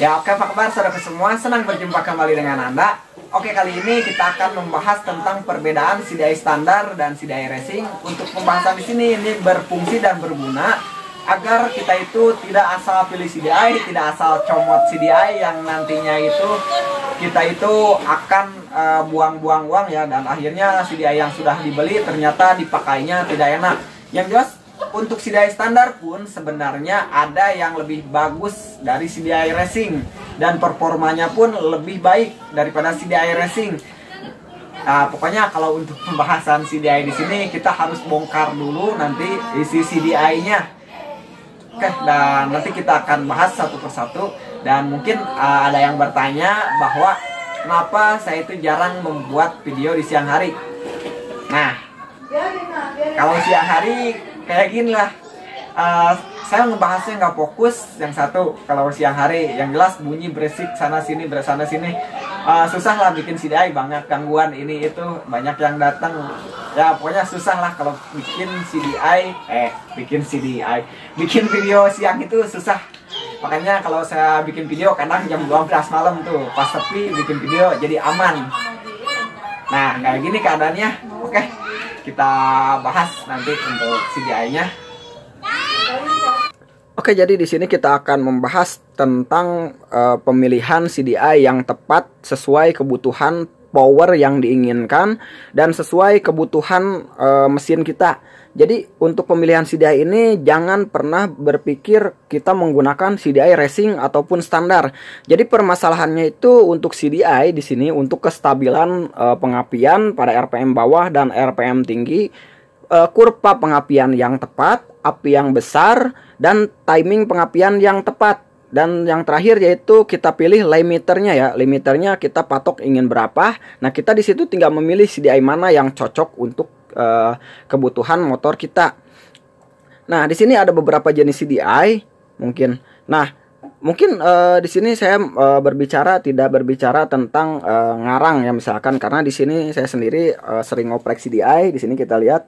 Ya oke Pak Kabar, saudara semua, senang berjumpa kembali dengan Anda Oke kali ini kita akan membahas tentang perbedaan CDI standar dan CDI racing Untuk pembahasan di sini ini berfungsi dan berguna Agar kita itu tidak asal pilih CDI, tidak asal comot CDI yang nantinya itu kita itu akan eh, buang-buang uh, uang ya dan akhirnya CDI yang sudah dibeli ternyata dipakainya tidak enak yang jelas untuk CDI standar pun sebenarnya ada yang lebih bagus dari CDI Racing dan performanya pun lebih baik daripada CDI Racing. Nah, pokoknya kalau untuk pembahasan CDI di sini kita harus bongkar dulu nanti isi CDI-nya. Oke, dan nanti kita akan bahas satu persatu dan mungkin uh, ada yang bertanya bahwa kenapa saya itu jarang membuat video di siang hari. Nah, kalau siang hari kayak gini lah uh, saya ngebahasnya nggak fokus yang satu kalau siang hari yang jelas bunyi berisik sana sini sana sini uh, susah lah bikin sidai banyak gangguan ini itu banyak yang datang ya pokoknya susah lah kalau bikin CDI eh bikin CDI bikin video siang itu susah makanya kalau saya bikin video kadang jam 12 malam tuh pas sepi bikin video jadi aman nah kayak gini keadaannya oke okay kita bahas nanti untuk CGI-nya. Oke, jadi di sini kita akan membahas tentang uh, pemilihan CDI yang tepat sesuai kebutuhan power yang diinginkan dan sesuai kebutuhan e, mesin kita. Jadi untuk pemilihan CDI ini jangan pernah berpikir kita menggunakan CDI racing ataupun standar. Jadi permasalahannya itu untuk CDI di sini untuk kestabilan e, pengapian pada RPM bawah dan RPM tinggi, e, kurva pengapian yang tepat, api yang besar dan timing pengapian yang tepat. Dan yang terakhir yaitu kita pilih limiternya ya. Limiternya kita patok ingin berapa. Nah, kita di situ tinggal memilih CDI mana yang cocok untuk uh, kebutuhan motor kita. Nah, di sini ada beberapa jenis CDI mungkin. Nah, mungkin uh, di sini saya uh, berbicara tidak berbicara tentang uh, ngarang ya misalkan karena di sini saya sendiri uh, sering ngoprek CDI. Di sini kita lihat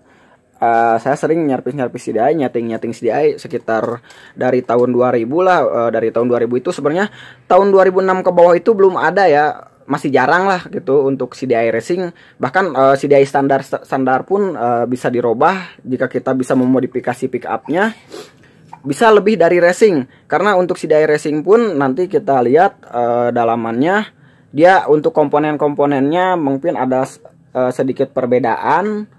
Eh, saya sering nyarpis-nyarpis CDI, nyating-nyating CDI sekitar dari tahun 2000 lah, uh, dari tahun 2000 itu sebenarnya tahun 2006 ke bawah itu belum ada ya masih jarang lah gitu untuk CDI racing bahkan uh, eh, CDI standar standar pun uh, bisa dirubah jika kita bisa memodifikasi pick upnya bisa lebih dari racing karena untuk CDI racing pun nanti kita lihat uh, dalamannya dia untuk komponen-komponennya mungkin ada uh, sedikit perbedaan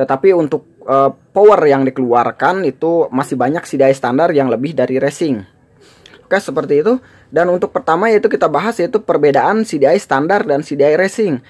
tetapi untuk uh, power yang dikeluarkan itu masih banyak si daya standar yang lebih dari racing. Oke, seperti itu. Dan untuk pertama yaitu kita bahas yaitu perbedaan CDI standar dan CDI racing.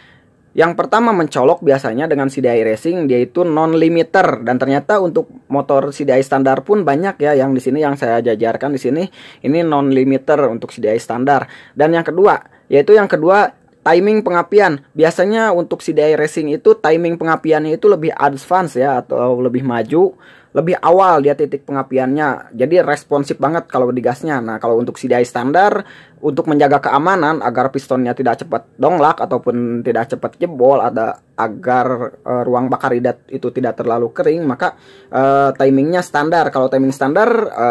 Yang pertama mencolok biasanya dengan CDI racing yaitu non limiter dan ternyata untuk motor CDI standar pun banyak ya yang di sini yang saya jajarkan di sini ini non limiter untuk CDI standar. Dan yang kedua yaitu yang kedua timing pengapian biasanya untuk CDI racing itu timing pengapiannya itu lebih advance ya atau lebih maju lebih awal dia titik pengapiannya jadi responsif banget kalau di gasnya nah kalau untuk CDI standar untuk menjaga keamanan agar pistonnya tidak cepat donglak ataupun tidak cepat jebol ada agar e, ruang bakar hidat itu tidak terlalu kering maka e, timingnya standar kalau timing standar e,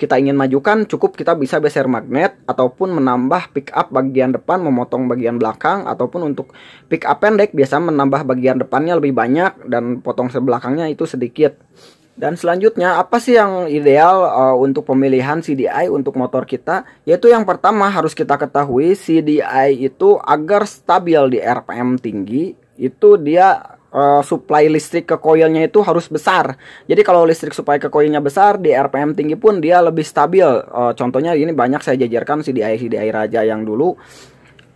kita ingin majukan cukup kita bisa beser magnet ataupun menambah pick up bagian depan memotong bagian belakang ataupun untuk pick up pendek biasa menambah bagian depannya lebih banyak dan potong sebelakangnya itu sedikit dan selanjutnya apa sih yang ideal uh, untuk pemilihan CDI untuk motor kita? Yaitu yang pertama harus kita ketahui CDI itu agar stabil di RPM tinggi itu dia uh, supply listrik ke koilnya itu harus besar. Jadi kalau listrik supply ke koilnya besar di RPM tinggi pun dia lebih stabil. Uh, contohnya ini banyak saya jajarkan CDI CDI Raja yang dulu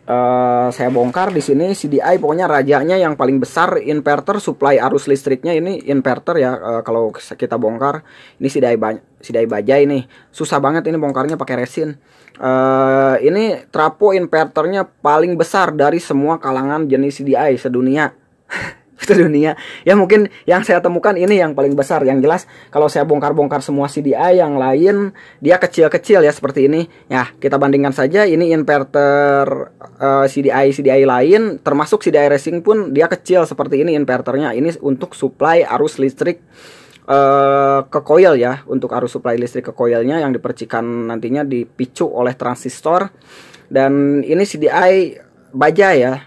uh, saya bongkar di sini CDI pokoknya rajanya yang paling besar inverter supply arus listriknya ini inverter ya uh, kalau kita bongkar ini CDI banyak CDI baja ini susah banget ini bongkarnya pakai resin uh, ini trapo inverternya paling besar dari semua kalangan jenis CDI sedunia satu gitu, dunia ya mungkin yang saya temukan ini yang paling besar yang jelas kalau saya bongkar-bongkar semua CDI yang lain dia kecil-kecil ya seperti ini ya kita bandingkan saja ini inverter uh, eh, CDI CDI lain termasuk CDI racing pun dia kecil seperti ini inverternya ini untuk supply arus listrik Uh, ke coil ya untuk arus supply listrik ke coilnya yang dipercikan nantinya dipicu oleh transistor dan ini CDI baja ya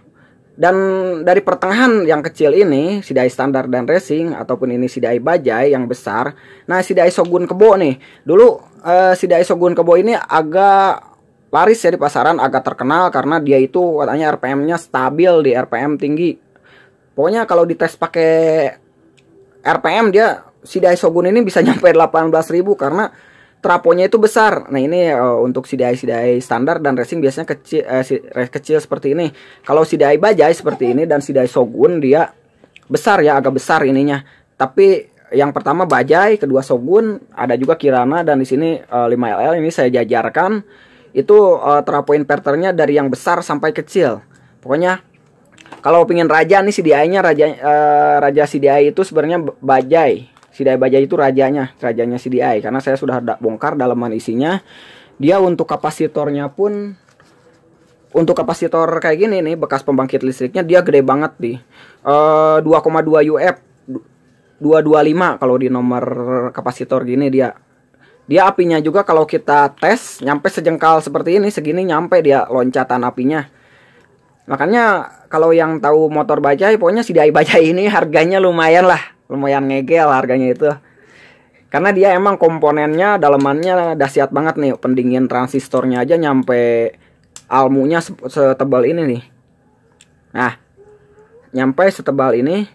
dan dari pertengahan yang kecil ini, Sidai Standar dan Racing ataupun ini Sidai Bajai yang besar. Nah, Sidai Shogun Kebo nih. Dulu eh, Sidai Shogun Kebo ini agak laris ya di pasaran, agak terkenal karena dia itu katanya RPM-nya stabil di RPM tinggi. Pokoknya kalau dites pakai RPM dia Sidai Shogun ini bisa nyampe 18.000 karena traponya itu besar. Nah, ini uh, untuk CDI CDI standar dan racing biasanya kecil uh, si, eh, kecil seperti ini. Kalau CDI bajai seperti ini dan CDI shogun dia besar ya, agak besar ininya. Tapi yang pertama bajai, kedua shogun, ada juga kirana dan di sini uh, 5LL ini saya jajarkan. Itu uh, trapo inverternya dari yang besar sampai kecil. Pokoknya kalau pingin raja nih CDI-nya raja uh, raja CDI itu sebenarnya bajai si Dai Bajaj itu rajanya, rajanya CDI karena saya sudah bongkar dalaman isinya. Dia untuk kapasitornya pun untuk kapasitor kayak gini nih bekas pembangkit listriknya dia gede banget nih. uh, 2,2 UF 225 kalau di nomor kapasitor gini dia dia apinya juga kalau kita tes nyampe sejengkal seperti ini segini nyampe dia loncatan apinya makanya kalau yang tahu motor bajai pokoknya si Dai bajai ini harganya lumayan lah lumayan ngegel harganya itu karena dia emang komponennya dalemannya dahsyat banget nih pendingin transistornya aja nyampe almunya setebal ini nih nah nyampe setebal ini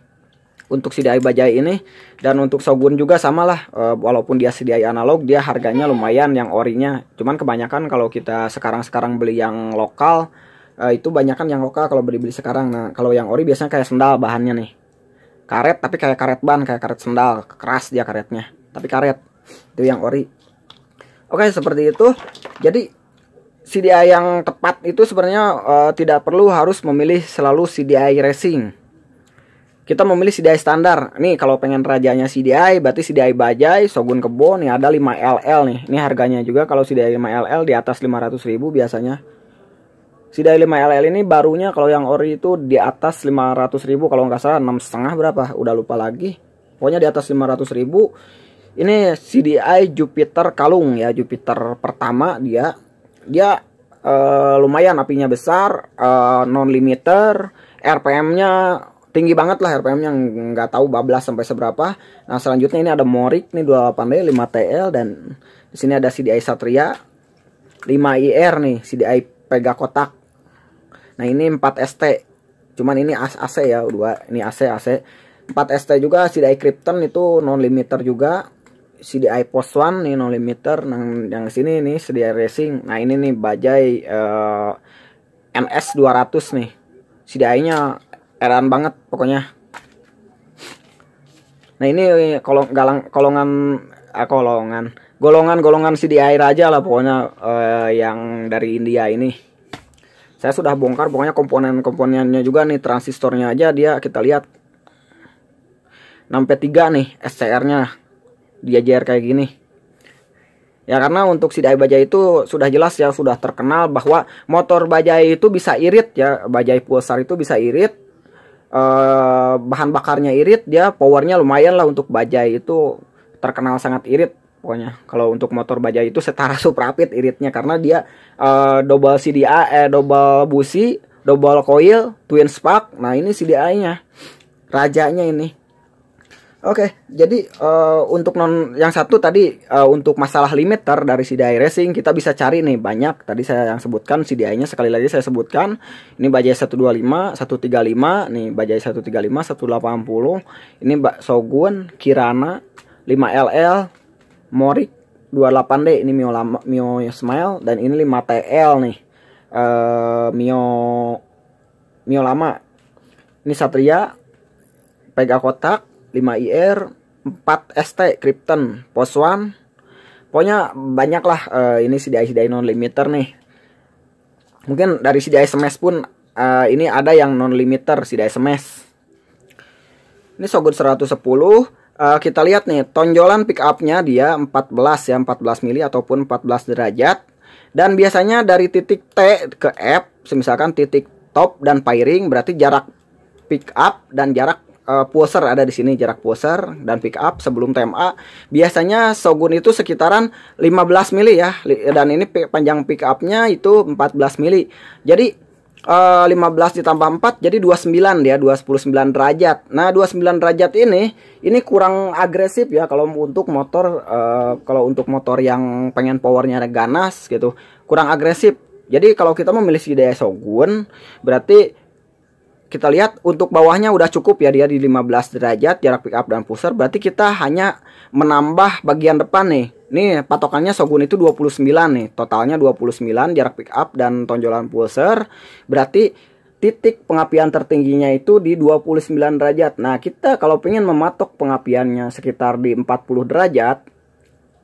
untuk si dai Bajai ini dan untuk Shogun juga sama lah eh, walaupun dia CDI analog dia harganya lumayan yang orinya cuman kebanyakan kalau kita sekarang-sekarang beli yang lokal e, itu banyakan yang lokal kalau beli-beli sekarang nah kalau yang ori biasanya kayak sendal bahannya nih karet tapi kayak karet ban kayak karet sendal keras dia karetnya tapi karet itu yang ori oke seperti itu jadi CDI yang tepat itu sebenarnya uh, tidak perlu harus memilih selalu CDI racing kita memilih CDI standar. Nih kalau pengen rajanya CDI berarti CDI Bajai, Shogun Kebo nih ada 5LL nih. Ini harganya juga kalau CDI 5LL di atas 500.000 biasanya Si 5 5 LL ini barunya kalau yang ori itu di atas 500 ribu kalau nggak salah enam setengah berapa udah lupa lagi. Pokoknya di atas 500 ribu. Ini CDI Jupiter Kalung ya Jupiter pertama dia dia uh, lumayan apinya besar uh, eh, non limiter RPM-nya tinggi banget lah RPM-nya nggak tahu bablas sampai seberapa. Nah selanjutnya ini ada Morik nih 28D 5TL dan di sini ada CDI Satria 5IR nih CDI Pega Kotak Nah, ini 4 ST. Cuman ini AC ya, dua. Ini AC AC. 4 ST juga CDI Krypton itu non limiter juga. CDI Post One nih non limiter. Nah, yang sini ini CDI Racing. Nah, ini nih bajai uh, NS 200 nih. CDI-nya eran banget pokoknya. Nah, ini kolong galang kolongan ah, kolongan golongan-golongan CDI raja lah pokoknya uh, yang dari India ini saya sudah bongkar pokoknya komponen-komponennya juga nih transistornya aja dia kita lihat 6P3 nih SCR-nya dia JR kayak gini ya karena untuk si dai bajai itu sudah jelas ya sudah terkenal bahwa motor bajai itu bisa irit ya bajai pulsar itu bisa irit eh, bahan bakarnya irit dia powernya lumayan lah untuk bajai itu terkenal sangat irit pokoknya kalau untuk motor baja itu setara Suprapit iritnya karena dia uh, double CDA eh double busi double coil twin spark nah ini CDA nya rajanya ini Oke, okay, jadi uh, untuk non yang satu tadi uh, untuk masalah limiter dari CDI Racing kita bisa cari nih banyak. Tadi saya yang sebutkan CDI-nya sekali lagi saya sebutkan. Ini bajai 125, 135, nih bajai 135, 180. Ini Mbak Sogun, Kirana, 5LL, Morik 28D ini Mio lama, Mio Smile dan ini 5TL nih. Uh, Mio Mio lama. Ini Satria Pega kotak 5IR 4ST Krypton Post One Pokoknya banyak lah uh, eh, ini CDI-CDI non limiter nih. Mungkin dari CDI SMS pun uh, ini ada yang non limiter CDI SMS. Ini Sogun 110 uh, kita lihat nih tonjolan pick up-nya dia 14 ya 14 mili ataupun 14 derajat dan biasanya dari titik T ke F misalkan titik top dan pairing berarti jarak pick up dan jarak uh, eh, poser ada di sini jarak poser dan pick up sebelum TMA biasanya Shogun itu sekitaran 15 mili ya dan ini panjang pick upnya itu 14 mili jadi 15 eh, ditambah 4 jadi 29 ya 29 derajat nah 29 derajat ini ini kurang agresif ya kalau untuk motor uh, kalau untuk motor yang pengen powernya ganas gitu kurang agresif jadi kalau kita memilih si Shogun berarti kita lihat untuk bawahnya udah cukup ya dia di 15 derajat jarak pick up dan pusher berarti kita hanya menambah bagian depan nih Nih patokannya Shogun itu 29 nih Totalnya 29 jarak pick up dan tonjolan pulser Berarti titik pengapian tertingginya itu di 29 derajat Nah kita kalau pengen mematok pengapiannya sekitar di 40 derajat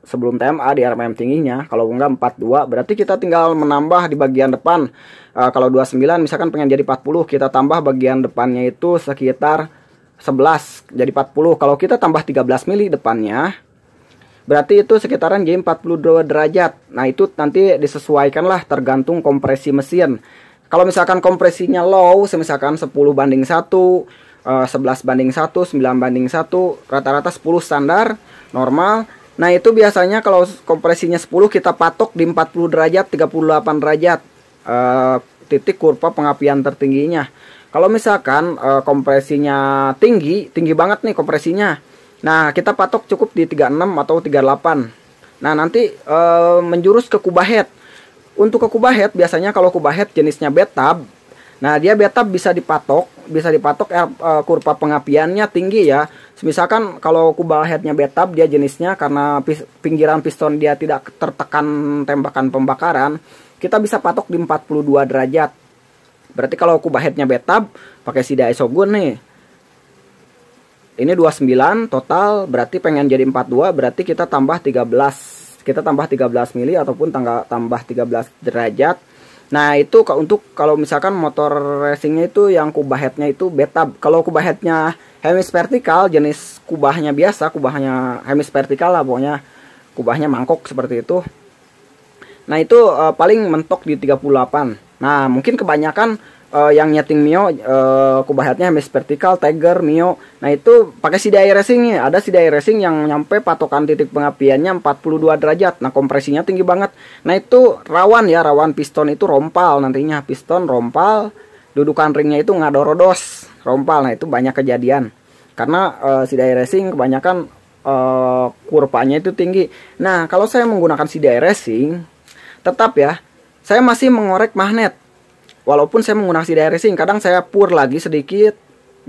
sebelum TMA di RPM tingginya. Kalau enggak 42 berarti kita tinggal menambah di bagian depan. Uh, kalau 29 misalkan pengen jadi 40, kita tambah bagian depannya itu sekitar 11 jadi 40. Kalau kita tambah 13 mili depannya, berarti itu sekitaran jadi 42 derajat. Nah, itu nanti disesuaikanlah tergantung kompresi mesin. Kalau misalkan kompresinya low, misalkan 10 banding 1, 11 eh, banding 1, 9 banding 1, rata-rata 10 standar, normal. Nah itu biasanya kalau kompresinya 10 kita patok di 40 derajat 38 derajat e, titik kurva pengapian tertingginya. Kalau misalkan e, kompresinya tinggi, tinggi banget nih kompresinya. Nah, kita patok cukup di 36 atau 38. Nah, nanti e, menjurus ke kubahet Untuk ke kubahet biasanya kalau kubahet jenisnya bathtub Nah, dia beta bisa dipatok, bisa dipatok eh, eh, kurva pengapiannya tinggi ya. Misalkan kalau kubal headnya beta dia jenisnya karena pis pinggiran piston dia tidak tertekan tembakan pembakaran, kita bisa patok di 42 derajat. Berarti kalau kubal headnya beta pakai sida isogun nih. Ini 29 total, berarti pengen jadi 42, berarti kita tambah 13. Kita tambah 13 mili ataupun tambah 13 derajat Nah itu untuk kalau misalkan motor racingnya itu yang kubah headnya itu beta. Kalau kubah headnya hemis vertikal jenis kubahnya biasa, kubahnya hemis vertikal lah pokoknya kubahnya mangkok seperti itu. Nah itu uh, paling mentok di 38. Nah mungkin kebanyakan uh, yang nyeting Mio uh, kubahatnya Hemis vertikal Tiger Mio nah itu pakai si day racing ada si day racing yang nyampe patokan titik pengapiannya 42 derajat nah kompresinya tinggi banget nah itu rawan ya rawan piston itu rompal nantinya piston rompal dudukan ringnya itu ngadorodos rompal nah itu banyak kejadian karena uh, eh, day racing kebanyakan uh, kurvanya itu tinggi nah kalau saya menggunakan si day racing tetap ya saya masih mengorek magnet walaupun saya menggunakan CDR racing kadang saya pur lagi sedikit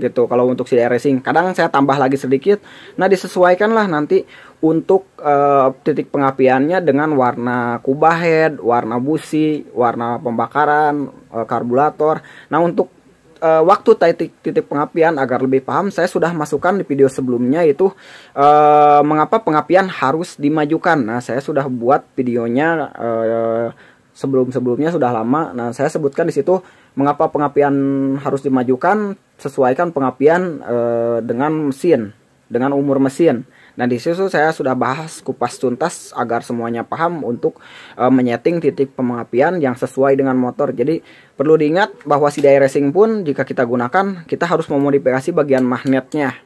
gitu kalau untuk CDR racing kadang saya tambah lagi sedikit nah disesuaikanlah nanti untuk uh, titik pengapiannya dengan warna kubah head warna busi warna pembakaran uh, karburator nah untuk uh, waktu titik titik pengapian agar lebih paham saya sudah masukkan di video sebelumnya itu uh, mengapa pengapian harus dimajukan nah saya sudah buat videonya uh, sebelum-sebelumnya sudah lama. Nah, saya sebutkan di situ mengapa pengapian harus dimajukan, sesuaikan pengapian e, dengan mesin, dengan umur mesin. Nah, di situ saya sudah bahas kupas tuntas agar semuanya paham untuk e, menyeting titik pengapian yang sesuai dengan motor. Jadi, perlu diingat bahwa si die racing pun jika kita gunakan, kita harus memodifikasi bagian magnetnya.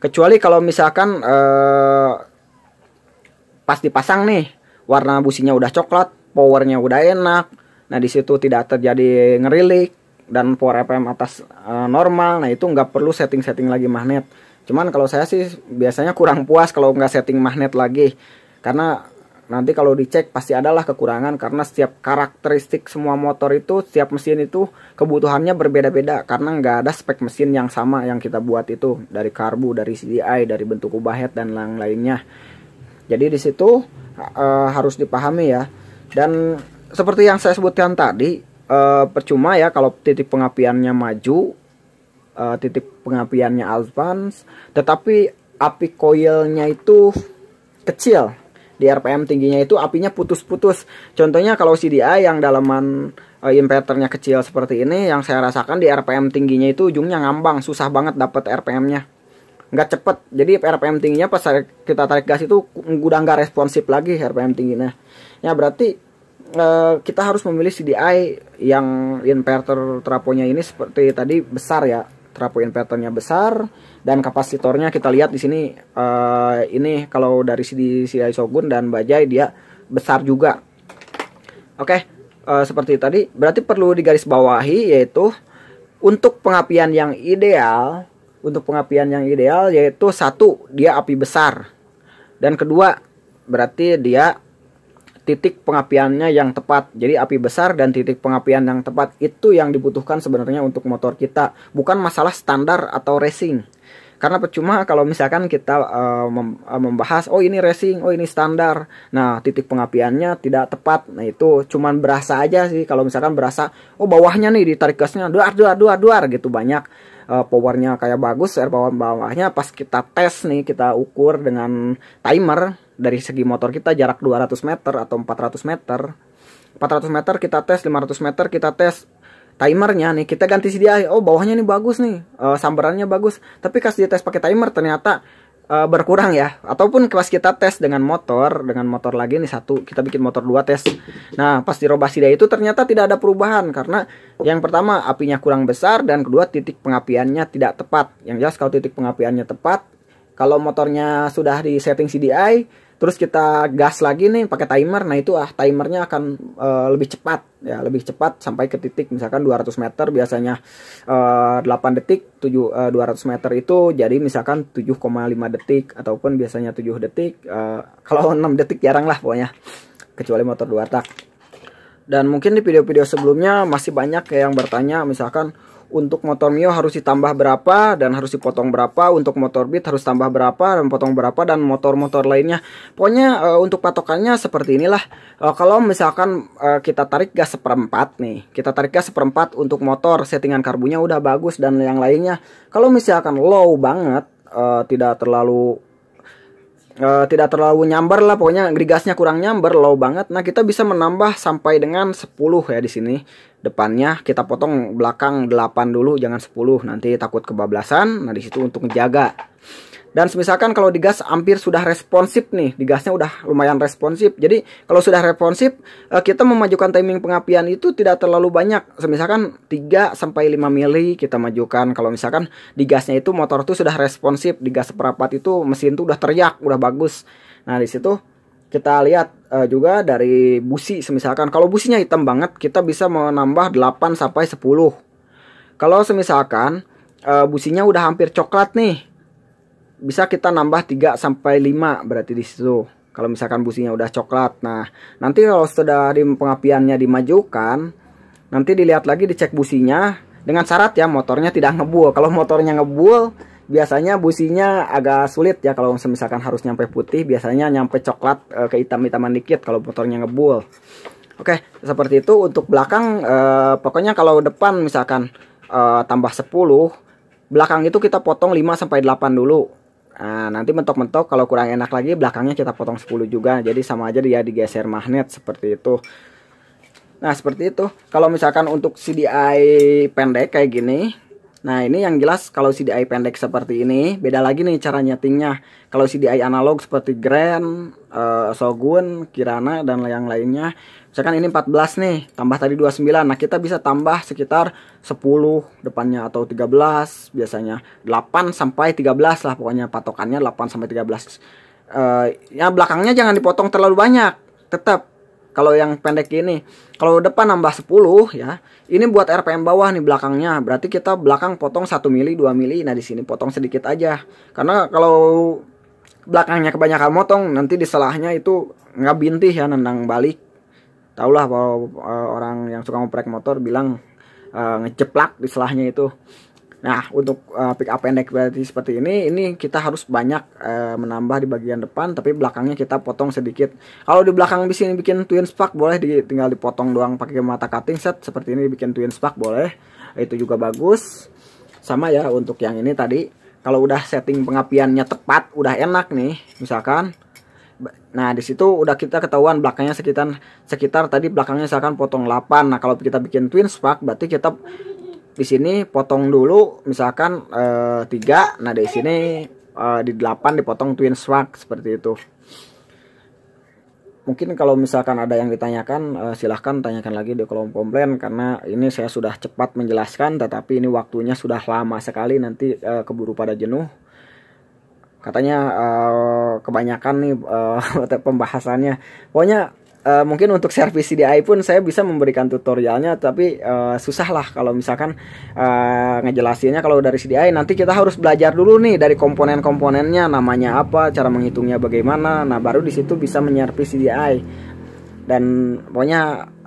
Kecuali kalau misalkan e, pas dipasang nih, warna businya udah coklat, powernya udah enak nah di situ tidak terjadi ngerilik dan power RPM atas e, normal nah itu nggak perlu setting-setting lagi magnet cuman kalau saya sih biasanya kurang puas kalau nggak setting magnet lagi karena nanti kalau dicek pasti adalah kekurangan karena setiap karakteristik semua motor itu setiap mesin itu kebutuhannya berbeda-beda karena nggak ada spek mesin yang sama yang kita buat itu dari karbu dari CDI dari bentuk kubah dan lain-lainnya jadi di situ e, harus dipahami ya dan seperti yang saya sebutkan tadi, uh, percuma ya kalau titik pengapiannya maju, uh, titik pengapiannya advance, tetapi api koilnya itu kecil. Di RPM tingginya itu apinya putus-putus. Contohnya kalau CDI yang dalaman uh, inverternya kecil seperti ini yang saya rasakan di RPM tingginya itu ujungnya ngambang, susah banget dapat RPM-nya nggak cepet jadi RPM tingginya pas kita tarik gas itu udah nggak responsif lagi RPM tingginya ya berarti Uh, kita harus memilih CDI yang inverter traponya ini seperti tadi besar ya trapo inverternya besar dan kapasitornya kita lihat di sini uh, ini kalau dari CDI, CDI Shogun dan Bajai dia besar juga oke okay, eh, seperti tadi berarti perlu digarisbawahi yaitu untuk pengapian yang ideal untuk pengapian yang ideal yaitu satu dia api besar dan kedua berarti dia titik pengapiannya yang tepat. Jadi api besar dan titik pengapian yang tepat itu yang dibutuhkan sebenarnya untuk motor kita, bukan masalah standar atau racing. Karena percuma kalau misalkan kita uh, membahas oh ini racing, oh ini standar. Nah, titik pengapiannya tidak tepat. Nah, itu cuman berasa aja sih kalau misalkan berasa oh bawahnya nih ditarik gasnya duar duar duar duar gitu banyak uh, powernya kayak bagus air power bawahnya pas kita tes nih kita ukur dengan timer dari segi motor kita jarak 200 meter atau 400 meter 400 meter kita tes 500 meter kita tes timernya nih kita ganti CDI oh bawahnya nih bagus nih uh, sambarannya bagus tapi kasih dia tes pakai timer ternyata uh, berkurang ya ataupun pas kita tes dengan motor dengan motor lagi nih satu kita bikin motor dua tes nah pas di sida itu ternyata tidak ada perubahan karena yang pertama apinya kurang besar dan kedua titik pengapiannya tidak tepat yang jelas kalau titik pengapiannya tepat kalau motornya sudah di setting CDI terus kita gas lagi nih pakai timer nah itu ah timernya akan uh, lebih cepat ya lebih cepat sampai ke titik misalkan 200 meter biasanya uh, eh, 8 detik 7 uh, 200 meter itu jadi misalkan 7,5 detik ataupun biasanya 7 detik uh, kalau 6 detik jarang lah pokoknya kecuali motor dua tak dan mungkin di video-video sebelumnya masih banyak yang bertanya misalkan untuk motor Mio harus ditambah berapa dan harus dipotong berapa, untuk motor Beat harus tambah berapa dan potong berapa dan motor-motor lainnya. Pokoknya uh, untuk patokannya seperti inilah. Uh, kalau misalkan uh, kita tarik gas seperempat nih, kita tarik gas seperempat untuk motor settingan karbunya udah bagus dan yang lainnya. Kalau misalkan low banget, uh, tidak terlalu uh, tidak terlalu nyamber lah pokoknya grigasnya kurang nyamber low banget nah kita bisa menambah sampai dengan 10 ya di sini depannya kita potong belakang 8 dulu jangan 10 nanti takut kebablasan nah di situ untuk menjaga dan misalkan kalau digas hampir sudah responsif nih, digasnya udah lumayan responsif. Jadi kalau sudah responsif, eh, kita memajukan timing pengapian itu tidak terlalu banyak. Misalkan 3 sampai 5 mili kita majukan. Kalau misalkan digasnya itu motor itu sudah responsif, digas perapat itu mesin itu udah teriak, udah bagus. Nah, di situ kita lihat eh, juga dari busi semisalkan kalau businya hitam banget kita bisa menambah 8 sampai 10. Kalau semisalkan uh, businya udah hampir coklat nih bisa kita nambah 3 sampai 5 berarti di situ. Kalau misalkan businya udah coklat. Nah, nanti kalau sudah di pengapiannya dimajukan, nanti dilihat lagi dicek businya dengan syarat ya motornya tidak ngebul. Kalau motornya ngebul, biasanya businya agak sulit ya kalau misalkan harus nyampe putih, biasanya nyampe coklat eh, ke hitam-hitaman dikit kalau motornya ngebul. Oke, seperti itu untuk belakang e, pokoknya kalau depan misalkan e, tambah 10, belakang itu kita potong 5 sampai 8 dulu Nah, nanti mentok-mentok kalau kurang enak lagi belakangnya kita potong 10 juga. Jadi sama aja dia digeser magnet seperti itu. Nah, seperti itu. Kalau misalkan untuk CDI pendek kayak gini, Nah ini yang jelas kalau CDI pendek seperti ini beda lagi nih cara nyetingnya. Kalau CDI analog seperti Grand, uh, Shogun, Kirana dan yang lainnya. Misalkan ini 14 nih, tambah tadi 29. Nah kita bisa tambah sekitar 10 depannya atau 13 biasanya. 8 sampai 13 lah pokoknya patokannya 8 sampai 13. Uh, eh, ya belakangnya jangan dipotong terlalu banyak. Tetap kalau yang pendek ini kalau depan nambah 10 ya ini buat RPM bawah nih belakangnya berarti kita belakang potong 1 mili 2 mili nah di sini potong sedikit aja karena kalau belakangnya kebanyakan motong nanti di selahnya itu nggak bintih ya nendang balik Taulah kalau uh, eh, orang yang suka ngoprek motor bilang uh, ngeceplak di selahnya itu Nah, untuk uh, pick up pendek berarti seperti ini, ini kita harus banyak uh, menambah di bagian depan, tapi belakangnya kita potong sedikit. Kalau di belakang bisa bikin twin spark boleh, di, tinggal dipotong doang pakai mata cutting set seperti ini bikin twin spark boleh, itu juga bagus. Sama ya untuk yang ini tadi. Kalau udah setting pengapiannya tepat, udah enak nih, misalkan. Nah, di situ udah kita ketahuan belakangnya sekitar sekitar tadi belakangnya misalkan potong 8. Nah, kalau kita bikin twin spark berarti kita di sini potong dulu misalkan eh, tiga nah di sini eh, di delapan dipotong twin swag seperti itu mungkin kalau misalkan ada yang ditanyakan uh, silahkan tanyakan lagi di kolom komplain karena ini saya sudah cepat menjelaskan tetapi ini waktunya sudah lama sekali nanti uh, keburu pada jenuh katanya uh, kebanyakan nih uh, pembahasannya pokoknya uh, mungkin untuk servis CDI pun saya bisa memberikan tutorialnya tapi uh, eh, susah lah kalau misalkan uh, ngejelasinnya kalau dari CDI nanti kita harus belajar dulu nih dari komponen-komponennya namanya apa cara menghitungnya bagaimana nah baru di situ bisa menyervis CDI dan pokoknya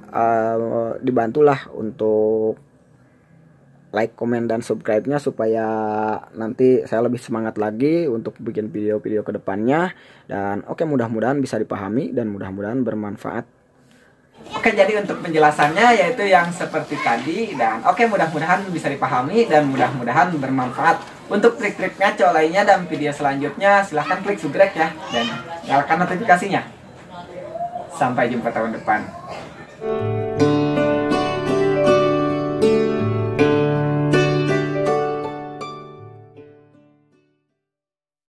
uh, dibantulah untuk like, komen, dan subscribe-nya supaya nanti saya lebih semangat lagi untuk bikin video-video kedepannya. Dan oke okay, mudah-mudahan bisa dipahami dan mudah-mudahan bermanfaat. Oke jadi untuk penjelasannya yaitu yang seperti tadi dan oke mudah-mudahan bisa dipahami dan mudah-mudahan bermanfaat. Untuk trik-trik ngaco lainnya dan video selanjutnya silahkan klik subscribe ya dan nyalakan notifikasinya. Sampai jumpa tahun depan.